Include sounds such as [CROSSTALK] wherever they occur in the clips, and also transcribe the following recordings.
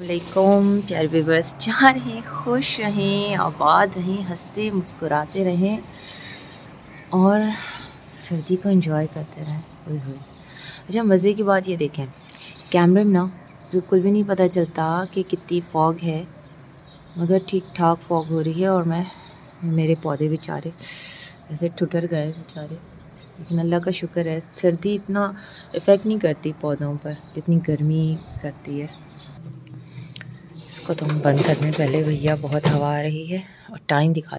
वालेकुम प्यार व्यूवर्स जहाँ रहें खुश रहें आबाद रहें हंसते मुस्कुराते रहें और सर्दी को इंजॉय करते रहें हुई हुई अच्छा मज़े की बात ये देखें कैमरे में ना बिल्कुल भी नहीं पता चलता कि कितनी फॉग है मगर ठीक ठाक फॉग हो रही है और मैं मेरे पौधे बेचारे ऐसे ठुटर गए बेचारे लेकिन अल्लाह का शुक्र है सर्दी इतना इफ़ेक्ट नहीं करती पौधों पर जितनी गर्मी करती है इसको तो हम बंद करने पहले भैया बहुत हवा आ रही है और टाइम दिखा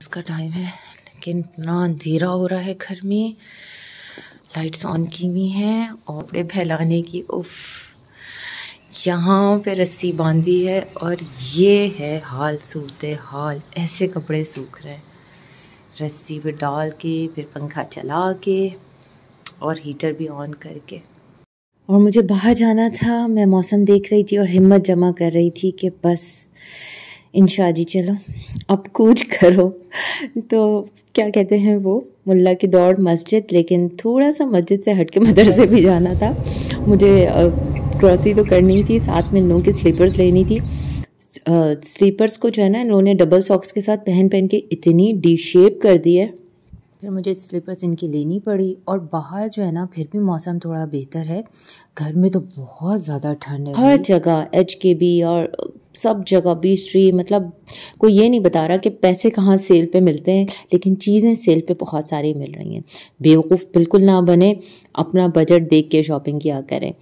इसका टाइम है लेकिन इतना अंधेरा हो रहा है घर में लाइट्स ऑन की हुई हैं और कपड़े फैलाने की उफ यहाँ पे रस्सी बांधी है और ये है हाल सूरत हाल ऐसे कपड़े सूख रहे हैं रस्सी पे डाल के फिर पंखा चला के और हीटर भी ऑन करके और मुझे बाहर जाना था मैं मौसम देख रही थी और हिम्मत जमा कर रही थी कि बस इन जी चलो अब कूच करो तो क्या कहते हैं वो मुल्ला की दौड़ मस्जिद लेकिन थोड़ा सा मस्जिद से हट के मदरसे भी जाना था मुझे क्रॉसी तो करनी थी साथ में नो की स्लीपर्स लेनी थी स्लीपर्स को जो है ना इन्होंने डबल सॉक्स के साथ पहन पहन के इतनी डी शेप कर दी है फिर मुझे स्लीपर्स इनकी लेनी पड़ी और बाहर जो है ना फिर भी मौसम थोड़ा बेहतर है घर में तो बहुत ज़्यादा ठंड है हर जगह एच के बी और सब जगह बी स्ट्री मतलब कोई ये नहीं बता रहा कि पैसे कहाँ सेल पे मिलते हैं लेकिन चीज़ें सेल पे बहुत सारी मिल रही हैं बेवकूफ़ बिल्कुल ना बने अपना बजट देख के शॉपिंग किया करें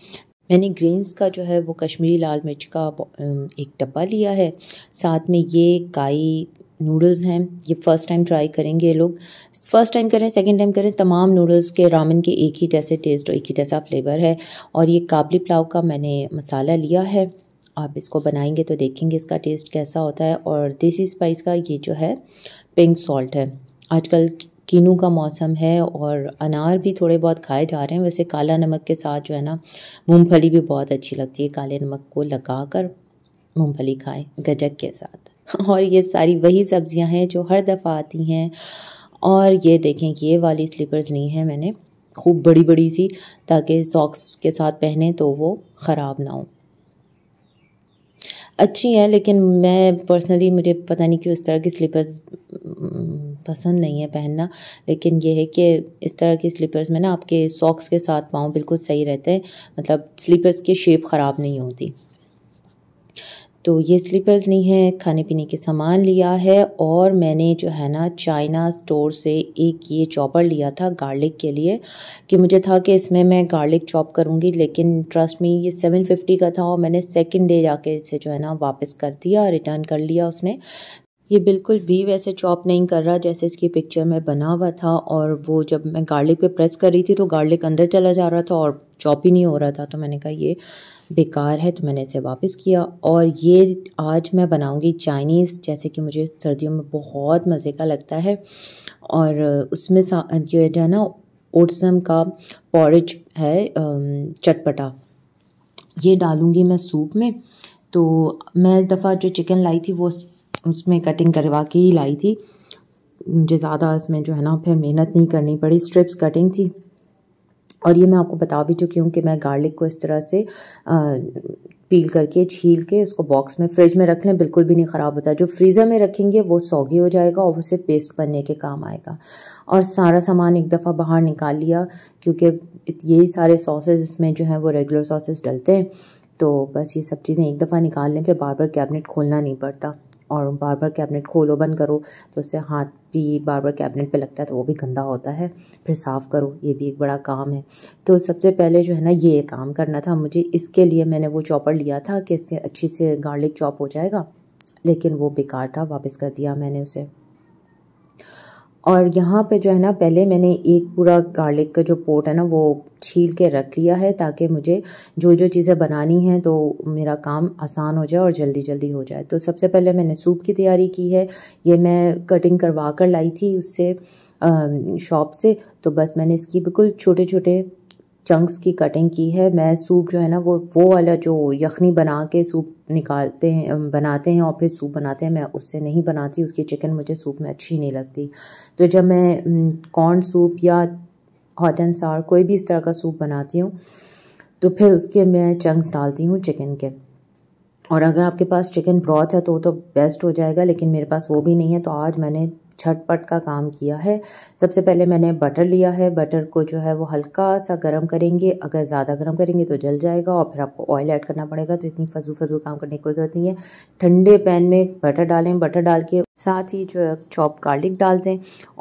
मैंने ग्रीन्स का जो है वो कश्मीरी लाल मिर्च का एक डब्बा लिया है साथ में ये काई नूडल्स हैं ये फ़र्स्ट टाइम ट्राई करेंगे ये लोग फर्स्ट टाइम करें सेकंड टाइम करें तमाम नूडल्स के रामन के एक ही जैसे टेस्ट और एक ही जैसा फ्लेवर है और ये काबली पुलाव का मैंने मसाला लिया है आप इसको बनाएंगे तो देखेंगे इसका टेस्ट कैसा होता है और देसी स्पाइस का ये जो है पिंक सॉल्ट है आजकल कीनू का मौसम है और अनार भी थोड़े बहुत खाए जा रहे हैं वैसे काला नमक के साथ जो है ना मूंगफली भी बहुत अच्छी लगती है काले नमक को लगा कर मूँगफली खाएँ गजक के साथ [LAUGHS] और ये सारी वही सब्ज़ियां हैं जो हर दफ़ा आती हैं और ये देखें कि ये वाली स्लीपर्स ली हैं मैंने खूब बड़ी बड़ी सी ताकि सॉक्स के साथ पहने तो वो ख़राब ना हो अच्छी हैं लेकिन मैं पर्सनली मुझे पता नहीं क्यों इस तरह की स्लीपर्स पसंद नहीं है पहनना लेकिन यह है कि इस तरह की स्लीपर्स में ना आपके सॉक्स के साथ पाँव बिल्कुल सही रहते हैं मतलब स्लीपर्स की शेप ख़राब नहीं होती तो ये स्लीपर्स नहीं हैं खाने पीने के सामान लिया है और मैंने जो है ना चाइना स्टोर से एक ये चॉपर लिया था गार्लिक के लिए कि मुझे था कि इसमें मैं गार्लिक चॉप करूँगी लेकिन ट्रस्ट में ये सेवन फिफ्टी का था और मैंने सेकेंड डे जाके इसे जो है ना वापस कर दिया रिटर्न कर लिया उसने ये बिल्कुल भी वैसे चॉप नहीं कर रहा जैसे इसकी पिक्चर में बना हुआ था और वो जब मैं गार्लिक पर प्रेस कर रही थी तो गार्लिक अंदर चला जा रहा था और चॉप ही नहीं हो रहा था तो मैंने कहा ये बेकार है तो मैंने इसे वापस किया और ये आज मैं बनाऊंगी चाइनीज़ जैसे कि मुझे सर्दियों में बहुत मज़े का लगता है और उसमें जो है ना ओट्सम का पॉरिज है चटपटा ये डालूँगी मैं सूप में तो मैं इस दफ़ा जो चिकन लाई थी वो उसमें कटिंग करवा के ही लाई थी मुझे ज़्यादा इसमें जो है ना फिर मेहनत नहीं करनी पड़ी स्ट्रिप्स कटिंग थी और ये मैं आपको बता भी चुकी हूँ कि मैं गार्लिक को इस तरह से पील करके छील के उसको बॉक्स में फ्रिज में रख लें बिल्कुल भी नहीं ख़राब होता जो फ्रीज़र में रखेंगे वो सौगी हो जाएगा और उसे पेस्ट बनने के काम आएगा और सारा सामान एक दफ़ा बाहर निकाल लिया क्योंकि यही सारे सॉसेज इसमें जो हैं वो रेगुलर सॉसेज डलते हैं तो बस ये सब चीज़ें एक दफ़ा निकाल लें फिर बार बार कैबिनेट खोलना नहीं पड़ता और बार बार कैबिनेट खोलो बंद करो तो उससे हाथ भी बार बार कैबिनेट पे लगता है तो वो भी गंदा होता है फिर साफ़ करो ये भी एक बड़ा काम है तो सबसे पहले जो है ना ये काम करना था मुझे इसके लिए मैंने वो चॉपर लिया था कि इससे अच्छी से गार्लिक चॉप हो जाएगा लेकिन वो बेकार था वापस कर दिया मैंने उसे और यहाँ पे जो है ना पहले मैंने एक पूरा गार्लिक का जो पोट है ना वो छील के रख लिया है ताकि मुझे जो जो चीज़ें बनानी हैं तो मेरा काम आसान हो जाए और जल्दी जल्दी हो जाए तो सबसे पहले मैंने सूप की तैयारी की है ये मैं कटिंग करवा कर लाई थी उससे शॉप से तो बस मैंने इसकी बिल्कुल छोटे छोटे चंक्स की कटिंग की है मैं सूप जो है ना वो वो वाला जो यखनी बना के सूप निकालते हैं बनाते हैं और फिर सूप बनाते हैं मैं उससे नहीं बनाती उसकी चिकन मुझे सूप में अच्छी नहीं लगती तो जब मैं कॉर्न सूप या हॉट एंड सार कोई भी इस तरह का सूप बनाती हूँ तो फिर उसके मैं चंक्स डालती हूँ चिकन के और अगर आपके पास चिकन ब्रॉथ है तो वो तो बेस्ट हो जाएगा लेकिन मेरे पास वो भी नहीं है तो आज मैंने झटपट का काम किया है सबसे पहले मैंने बटर लिया है बटर को जो है वो हल्का सा गर्म करेंगे अगर ज़्यादा गर्म करेंगे तो जल जाएगा और फिर आपको ऑयल ऐड करना पड़ेगा तो इतनी फजू फजू काम करने की ज़रूरत नहीं है ठंडे पैन में बटर डालें बटर डाल के साथ ही जो है चॉप गार्लिक डाल दें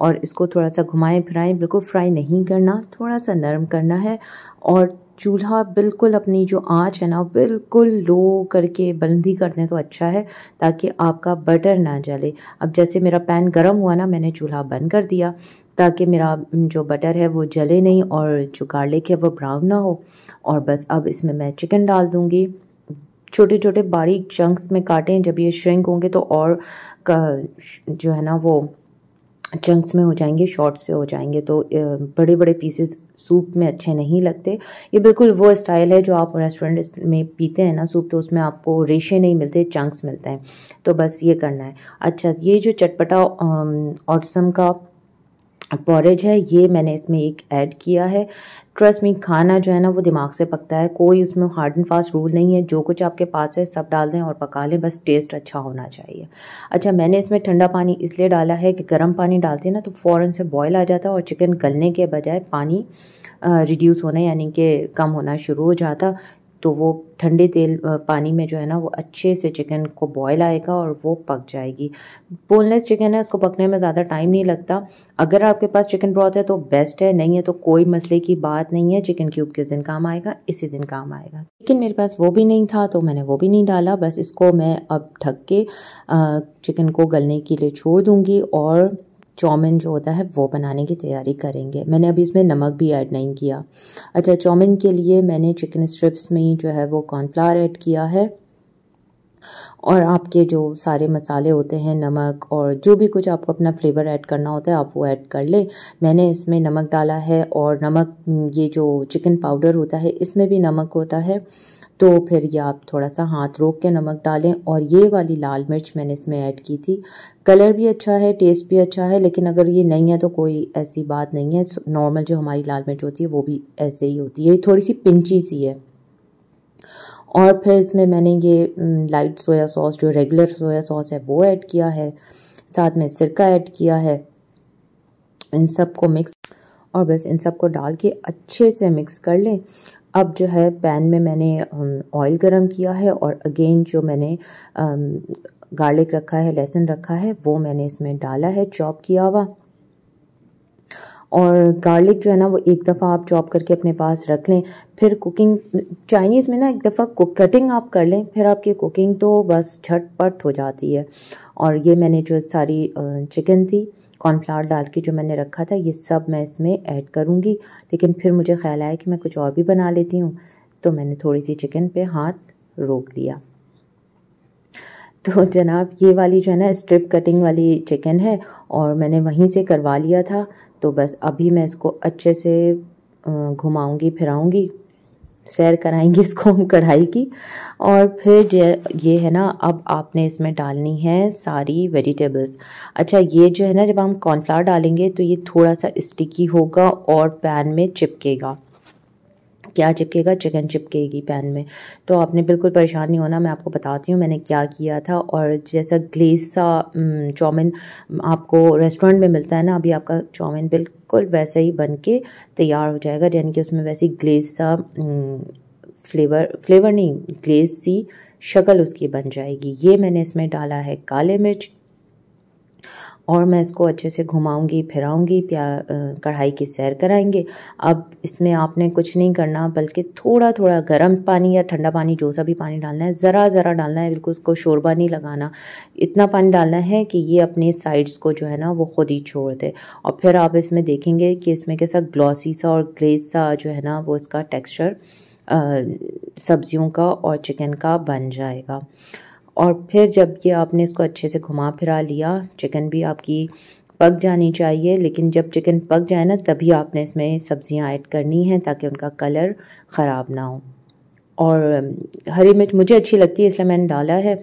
और इसको थोड़ा सा घुमाएं फिराएं बिल्कुल फ्राई नहीं करना थोड़ा सा नरम करना है और चूल्हा बिल्कुल अपनी जो आँच है ना बिल्कुल लो करके बंद ही कर दें तो अच्छा है ताकि आपका बटर ना जले अब जैसे मेरा पैन गर्म हुआ ना मैंने चूल्हा बंद कर दिया ताकि मेरा जो बटर है वो जले नहीं और जो गार्लिक है वो ब्राउन ना हो और बस अब इसमें मैं चिकन डाल दूँगी छोटे छोटे बारीक चंक्स में काटें जब ये श्रिंक होंगे तो और जो है ना वो चंक्स में हो जाएंगे शॉर्ट से हो जाएंगे तो बड़े बड़े पीसेस सूप में अच्छे नहीं लगते ये बिल्कुल वो स्टाइल है जो आप रेस्टोरेंट में पीते हैं ना सूप तो उसमें आपको रेशे नहीं मिलते चंक्स मिलते हैं तो बस ये करना है अच्छा ये जो चटपटा ऑटसम का पॉरेज है ये मैंने इसमें एक ऐड किया है ट्रस्ट मी खाना जो है ना वो दिमाग से पकता है कोई उसमें हार्ड एंड फास्ट रूल नहीं है जो कुछ आपके पास है सब डाल दें और पका लें बस टेस्ट अच्छा होना चाहिए अच्छा मैंने इसमें ठंडा पानी इसलिए डाला है कि गर्म पानी डालते हैं ना तो फ़ौरन से बॉयल आ जाता है और चिकन गलने के बजाय पानी रिड्यूस होना यानी कि कम होना शुरू हो जाता तो वो ठंडे तेल पानी में जो है ना वो अच्छे से चिकन को बॉयल आएगा और वो पक जाएगी बोनलेस चिकन है उसको पकने में ज़्यादा टाइम नहीं लगता अगर आपके पास चिकन ब्रॉथ है तो बेस्ट है नहीं है तो कोई मसले की बात नहीं है चिकन क्यूब किस दिन काम आएगा इसी दिन काम आएगा लेकिन मेरे पास वो भी नहीं था तो मैंने वो भी नहीं डाला बस इसको मैं अब ढक के चिकन को गलने के लिए छोड़ दूँगी और चौमिन जो होता है वो बनाने की तैयारी करेंगे मैंने अभी इसमें नमक भी ऐड नहीं किया अच्छा चौमिन के लिए मैंने चिकन स्ट्रिप्स में जो है वो कॉर्नफ्लावर ऐड किया है और आपके जो सारे मसाले होते हैं नमक और जो भी कुछ आपको अपना फ्लेवर ऐड करना होता है आप वो ऐड कर लें मैंने इसमें नमक डाला है और नमक ये जो चिकन पाउडर होता है इसमें भी नमक होता है तो फिर ये आप थोड़ा सा हाथ रोक के नमक डालें और ये वाली लाल मिर्च मैंने इसमें ऐड की थी कलर भी अच्छा है टेस्ट भी अच्छा है लेकिन अगर ये नहीं है तो कोई ऐसी बात नहीं है नॉर्मल जो हमारी लाल मिर्च होती है वो भी ऐसे ही होती है थोड़ी सी पिंची सी है और फिर इसमें मैंने ये लाइट सोया सॉस जो रेगुलर सोया सॉस है वो ऐड किया है साथ में सिरका ऐड किया है इन सब को मिक्स और बस इन सब को डाल के अच्छे से मिक्स कर लें अब जो है पैन में मैंने ऑयल गरम किया है और अगेन जो मैंने गार्लिक रखा है लहसुन रखा है वो मैंने इसमें डाला है चॉप किया हुआ और गार्लिक जो है ना वो एक दफ़ा आप चॉप करके अपने पास रख लें फिर कुकिंग चाइनीज़ में ना एक दफ़ा कटिंग आप कर लें फिर आपकी कुकिंग तो बस झटपट हो जाती है और ये मैंने जो सारी चिकन थी कॉर्नफ्लावर डाल के जो मैंने रखा था ये सब मैं इसमें ऐड करूँगी लेकिन फिर मुझे ख्याल आया कि मैं कुछ और भी बना लेती हूँ तो मैंने थोड़ी सी चिकन पर हाथ रोक लिया तो जनाब ये वाली जो है ना स्ट्रिप कटिंग वाली चिकन है और मैंने वहीं से करवा लिया था तो बस अभी मैं इसको अच्छे से घुमाऊंगी फिराऊंगी सैर कराएंगी इसको हम [LAUGHS] कढ़ाई की और फिर ये है ना अब आपने इसमें डालनी है सारी वेजिटेबल्स अच्छा ये जो है ना जब हम कॉर्नफ्लावर डालेंगे तो ये थोड़ा सा स्टिकी होगा और पैन में चिपकेगा क्या चिपकेगा चिकन चिपकेगी पैन में तो आपने बिल्कुल परेशान नहीं होना मैं आपको बताती हूँ मैंने क्या किया था और जैसा ग्लेस सा चाउमिन आपको रेस्टोरेंट में मिलता है ना अभी आपका चाउमिन बिल्कुल वैसे ही बन के तैयार हो जाएगा यानी कि उसमें वैसी ग्लेस सा फ्लेवर फ्लेवर नहीं ग्लेस सी शक्ल उसकी बन जाएगी ये मैंने इसमें डाला है काले मिर्च और मैं इसको अच्छे से घुमाऊंगी फिराऊंगी प्या कढ़ाई की सैर कराएंगे अब इसमें आपने कुछ नहीं करना बल्कि थोड़ा थोड़ा गर्म पानी या ठंडा पानी जो सा भी पानी डालना है ज़रा ज़रा डालना है बिल्कुल उसको शोरबा नहीं लगाना इतना पानी डालना है कि ये अपने साइड्स को जो है ना वो खुद ही छोड़ दे और फिर आप इसमें देखेंगे कि इसमें कैसा ग्लॉसी सा और ग्लेज सा जो है ना वो इसका टेक्स्चर सब्जियों का और चिकन का बन जाएगा और फिर जब ये आपने इसको अच्छे से घुमा फिरा लिया चिकन भी आपकी पक जानी चाहिए लेकिन जब चिकन पक जाए ना तभी आपने इसमें सब्ज़ियाँ ऐड करनी हैं ताकि उनका कलर ख़राब ना हो और हरी मिर्च मुझे अच्छी लगती है इसलिए मैंने डाला है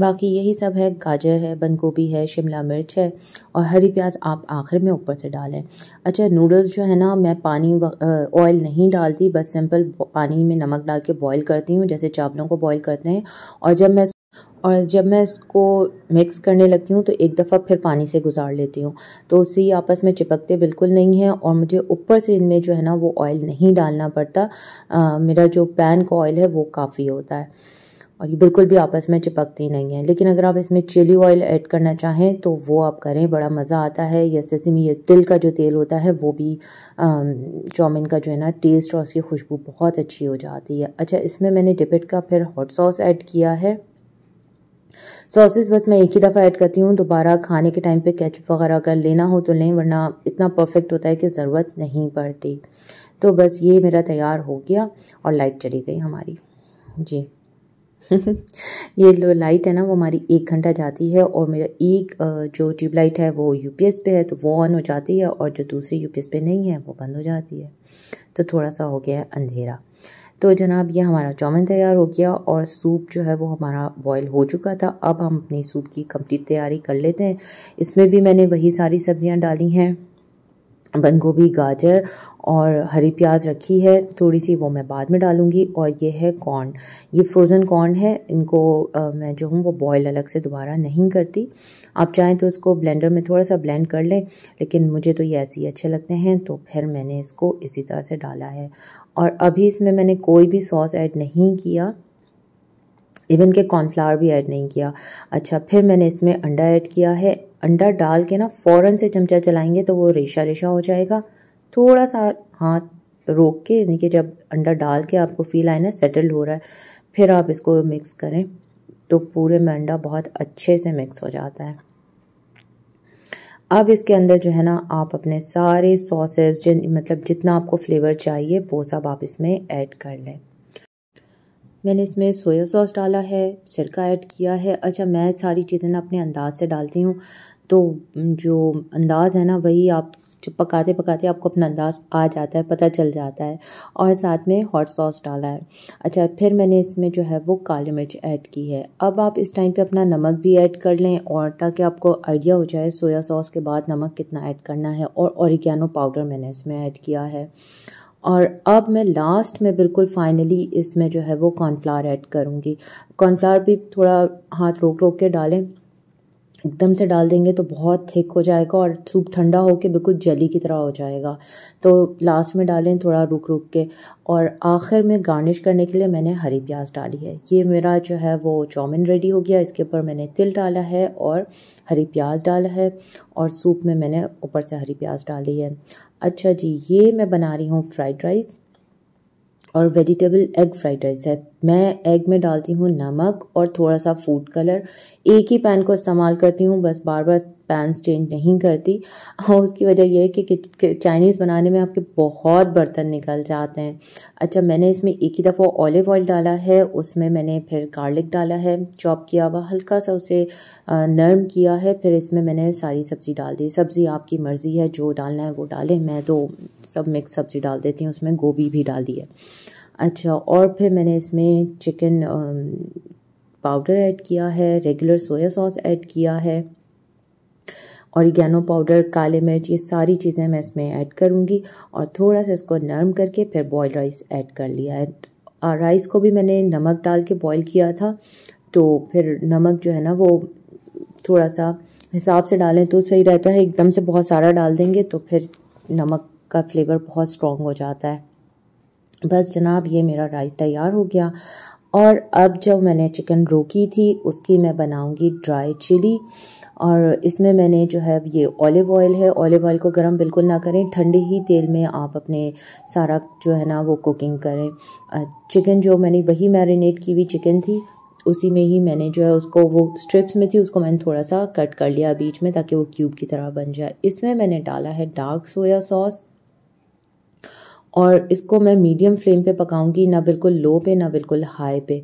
बाकी यही सब है गाजर है बंद गोभी है शिमला मिर्च है और हरी प्याज आप आखिर में ऊपर से डालें अच्छा नूडल्स जो है ना मैं पानी ऑयल नहीं डालती बस सिंपल पानी में नमक डाल के बॉयल करती हूँ जैसे चावलों को बॉयल करते हैं और जब मैं और जब मैं इसको मिक्स करने लगती हूँ तो एक दफ़ा फिर पानी से गुजार लेती हूँ तो उससे ये आपस में चिपकते बिल्कुल नहीं हैं और मुझे ऊपर से इनमें जो है ना वो ऑयल नहीं डालना पड़ता आ, मेरा जो पैन का ऑयल है वो काफ़ी होता है और ये बिल्कुल भी आपस में चिपकती नहीं है लेकिन अगर आप इसमें चिली ऑयल ऐड करना चाहें तो वो आप करें बड़ा मज़ा आता है या जैसे में ये तिल का जो तेल होता है वो भी चाउमिन का जो है ना टेस्ट और उसकी खुशबू बहुत अच्छी हो जाती है अच्छा इसमें मैंने डिपिट का फिर हॉट सॉस ऐड किया है सॉसेस बस मैं एक ही दफ़ा ऐड करती हूँ दोबारा खाने के टाइम पे केचप वगैरह अगर लेना हो तो लें वरना इतना परफेक्ट होता है कि ज़रूरत नहीं पड़ती तो बस ये मेरा तैयार हो गया और लाइट चली गई हमारी जी [LAUGHS] ये जो लाइट है ना वो हमारी एक घंटा जाती है और मेरा एक जो ट्यूबलाइट है वो यूपीएस पे है तो वो ऑन हो जाती है और जो दूसरी यूपीएस पे नहीं है वो बंद हो जाती है तो थोड़ा सा हो गया है अंधेरा तो जनाब ये हमारा चाउमिन तैयार हो गया और सूप जो है वो हमारा बॉयल हो चुका था अब हम अपनी सूप की कंप्लीट तैयारी कर लेते हैं इसमें भी मैंने वही सारी सब्ज़ियाँ डाली हैं बंद गोभी गाजर और हरी प्याज रखी है थोड़ी सी वो मैं बाद में डालूंगी और ये है कॉर्न ये फ्रोज़न कॉर्न है इनको आ, मैं जो हूँ वो बॉयल अलग से दोबारा नहीं करती आप चाहें तो इसको ब्लेंडर में थोड़ा सा ब्लेंड कर लें लेकिन मुझे तो ये ऐसे ही अच्छे लगते हैं तो फिर मैंने इसको इसी तरह से डाला है और अभी इसमें मैंने कोई भी सॉस ऐड नहीं किया इवन के कॉर्नफ्लावर भी ऐड नहीं किया अच्छा फिर मैंने इसमें अंडा ऐड किया है अंडा डाल के ना फ़ौरन से चमचा चलाएंगे तो वो रेशा रेशा हो जाएगा थोड़ा सा हाथ रोक के यानी कि जब अंडा डाल के आपको फील आए ना सेटल हो रहा है फिर आप इसको मिक्स करें तो पूरे में अंडा बहुत अच्छे से मिक्स हो जाता है अब इसके अंदर जो है ना आप अपने सारे सॉसेस जिन मतलब जितना आपको फ्लेवर चाहिए वो सब आप इसमें ऐड कर लें मैंने इसमें सोया सॉस डाला है सिरका ऐड किया है अच्छा मैं सारी चीज़ें ना अपने अंदाज से डालती हूँ तो जो अंदाज़ है ना वही आप जो पकाते पकाते आपको अपना अंदाज़ आ जाता है पता चल जाता है और साथ में हॉट सॉस डाला है अच्छा फिर मैंने इसमें जो है वो काली मिर्च ऐड की है अब आप इस टाइम पे अपना नमक भी ऐड कर लें और ताकि आपको आइडिया हो जाए सोया सॉस के बाद नमक कितना ऐड करना है और औरिगैनो पाउडर मैंने इसमें ऐड किया है और अब मैं लास्ट में बिल्कुल फाइनली इसमें जो है वो कॉर्नफ्लावर ऐड करूँगी कॉर्नफ्लावर भी थोड़ा हाथ रोक रोक के डालें एकदम से डाल देंगे तो बहुत थिक हो जाएगा और सूप ठंडा होकर बिल्कुल जली की तरह हो जाएगा तो लास्ट में डालें थोड़ा रुक रुक के और आखिर में गार्निश करने के लिए मैंने हरी प्याज डाली है ये मेरा जो है वो चाउमिन रेडी हो गया इसके ऊपर मैंने तिल डाला है और हरी प्याज डाला है और सूप में मैंने ऊपर से हरी प्याज डाली है अच्छा जी ये मैं बना रही हूँ फ्राइड राइस और वेजिटेबल एग फ्राइड राइस है मैं एग में डालती हूँ नमक और थोड़ा सा फूड कलर एक ही पैन को इस्तेमाल करती हूँ बस बार बार पैंस चेंज नहीं करती और हाँ, उसकी वजह यह है कि चाइनीज़ बनाने में आपके बहुत बर्तन निकल जाते हैं अच्छा मैंने इसमें एक ही दफ़ा ऑलिव ऑयल डाला है उसमें मैंने फिर गार्लिक डाला है चॉप किया हुआ हल्का सा उसे नरम किया है फिर इसमें मैंने सारी सब्ज़ी डाल दी सब्ज़ी आपकी मर्ज़ी है जो डालना है वो डालें मैं तो सब मिक्स सब्ज़ी डाल देती हूँ उसमें गोभी भी डाल दी है अच्छा और फिर मैंने इसमें चिकन पाउडर ऐड किया है रेगुलर सोया सॉस ऐड किया है गैनो पाउडर काले मिर्च ये सारी चीज़ें मैं इसमें ऐड करूँगी और थोड़ा सा इसको नरम करके फिर बॉयल राइस ऐड कर लिया है राइस को भी मैंने नमक डाल के बॉयल किया था तो फिर नमक जो है ना वो थोड़ा सा हिसाब से डालें तो सही रहता है एकदम से बहुत सारा डाल देंगे तो फिर नमक का फ्लेवर बहुत स्ट्रॉन्ग हो जाता है बस जनाब ये मेरा राइस तैयार हो गया और अब जब मैंने चिकन रोकी थी उसकी मैं बनाऊंगी ड्राई चिली और इसमें मैंने जो है ये ऑलिव ऑयल है ऑलिव ऑयल को गर्म बिल्कुल ना करें ठंडे ही तेल में आप अपने सारा जो है ना वो कुकिंग करें चिकन जो मैंने वही मैरिनेट की हुई चिकन थी उसी में ही मैंने जो है उसको वो स्ट्रिप्स में थी उसको मैंने थोड़ा सा कट कर लिया बीच में ताकि वो क्यूब की तरह बन जाए इसमें मैंने डाला है डार्क सोया सॉस और इसको मैं मीडियम फ्लेम पे पकाऊंगी ना बिल्कुल लो पे ना बिल्कुल हाई पे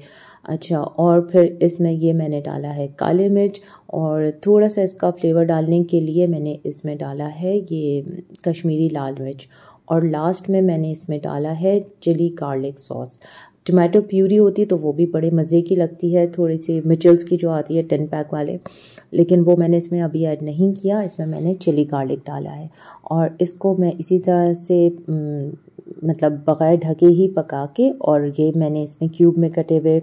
अच्छा और फिर इसमें ये मैंने डाला है काले मिर्च और थोड़ा सा इसका फ्लेवर डालने के लिए मैंने इसमें डाला है ये कश्मीरी लाल मिर्च और लास्ट में मैंने इसमें डाला है chilli garlic sauce tomato puree होती है तो वो भी बड़े मज़े की लगती है थोड़ी सी मिचल्स की जो आती है टेन पैक वाले लेकिन वो मैंने इसमें अभी ऐड नहीं किया इसमें मैंने चिली गार्लिक डाला है और इसको मैं इसी तरह से मतलब बग़ैर ढके ही पका के और ये मैंने इसमें क्यूब में कटे हुए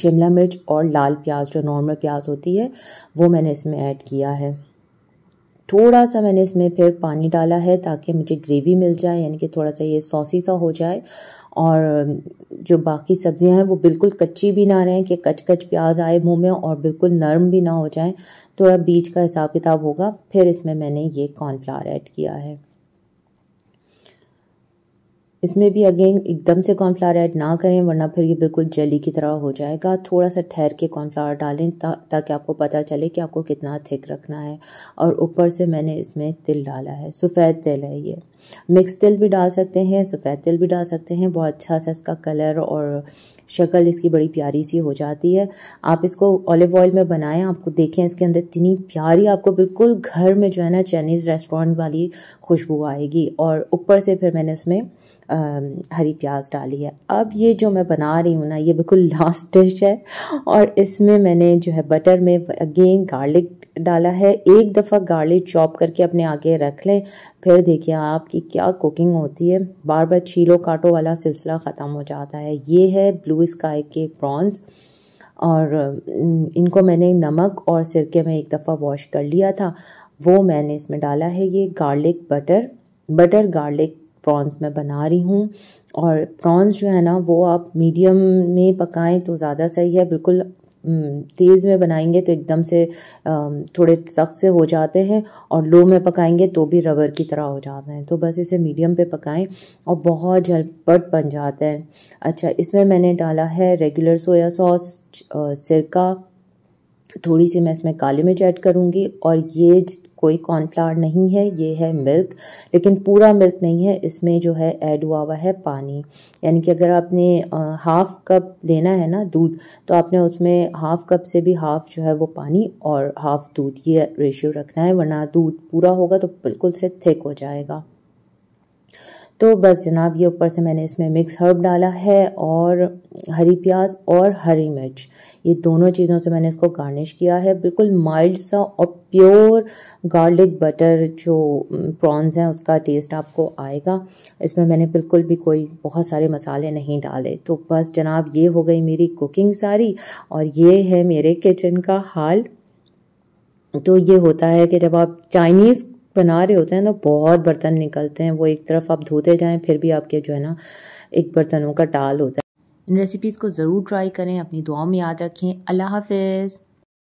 शिमला मिर्च और लाल प्याज जो नॉर्मल प्याज होती है वो मैंने इसमें ऐड किया है थोड़ा सा मैंने इसमें फिर पानी डाला है ताकि मुझे ग्रेवी मिल जाए यानी कि थोड़ा सा ये सॉसी सा हो जाए और जो बाकी सब्ज़ियां हैं वो बिल्कुल कच्ची भी ना रहें कि कच कच प्याज आए मुंह में और बिल्कुल नरम भी ना हो जाए थोड़ा बीज का हिसाब किताब होगा फिर इसमें मैंने ये कॉर्नफ्लावर ऐड किया है इसमें भी अगेन एकदम से कॉर्नफ्लावर ऐड ना करें वरना फिर ये बिल्कुल जली की तरह हो जाएगा थोड़ा सा ठहर के कॉर्नफ्लावर डालें ता, ताकि आपको पता चले कि आपको कितना थिक रखना है और ऊपर से मैंने इसमें तिल डाला है सफ़ेद तिल है ये मिक्स तिल भी डाल सकते हैं सफ़ेद तिल भी डाल सकते हैं बहुत अच्छा सा इसका कलर और शक्ल इसकी बड़ी प्यारी सी हो जाती है आप इसको ऑलिव ऑयल में बनाएं आपको देखें इसके अंदर इतनी प्यारी आपको बिल्कुल घर में जो है ना चाइनीज़ रेस्टोरेंट वाली खुशबू आएगी और ऊपर से फिर मैंने उसमें हरी प्याज डाली है अब ये जो मैं बना रही हूँ ना ये बिल्कुल लास्ट डिश है और इसमें मैंने जो है बटर में अगेन गार्लिक डाला है एक दफ़ा गार्लिक चॉप करके अपने आगे रख लें फिर देखिए आपकी क्या कुकिंग होती है बार बार छीलो काटो वाला सिलसिला ख़त्म हो जाता है ये है ब्लू स्काई के प्रॉन्स और इनको मैंने नमक और सिरके में एक दफ़ा वॉश कर लिया था वो मैंने इसमें डाला है ये garlic butter butter garlic prawns मैं बना रही हूँ और प्रॉन्स जो है ना वो आप मीडियम में पकाएं तो ज़्यादा सही है बिल्कुल तेज़ में बनाएंगे तो एकदम से थोड़े सख्त से हो जाते हैं और लो में पकाएंगे तो भी रबर की तरह हो जाते हैं तो बस इसे मीडियम पे पकाएं और बहुत झलपट बन जाते हैं अच्छा इसमें मैंने डाला है रेगुलर सोया सॉस सिरका थोड़ी सी मैं इसमें काली मिर्च ऐड करूँगी और ये कोई कॉर्नफ्लावर नहीं है ये है मिल्क लेकिन पूरा मिल्क नहीं है इसमें जो है ऐड हुआ हुआ है पानी यानी कि अगर आपने हाफ़ कप लेना है ना दूध तो आपने उसमें हाफ़ कप से भी हाफ़ जो है वो पानी और हाफ़ दूध ये रेशियो रखना है वरना दूध पूरा होगा तो बिल्कुल से थिक हो जाएगा तो बस जनाब ये ऊपर से मैंने इसमें मिक्स हर्ब डाला है और हरी प्याज और हरी मिर्च ये दोनों चीज़ों से मैंने इसको गार्निश किया है बिल्कुल माइल्ड सा और प्योर गार्लिक बटर जो प्रॉन्स हैं उसका टेस्ट आपको आएगा इसमें मैंने बिल्कुल भी कोई बहुत सारे मसाले नहीं डाले तो बस जनाब ये हो गई मेरी कुकिंग सारी और ये है मेरे किचन का हाल तो ये होता है कि जब आप चाइनीज़ बना रहे होते हैं तो बहुत बर्तन निकलते हैं वो एक तरफ आप धोते जाएं फिर भी आपके जो है ना एक बर्तनों का टाल होता है इन रेसिपीज़ को ज़रूर ट्राई करें अपनी दुआ में याद रखें अल्लाह हाफिज़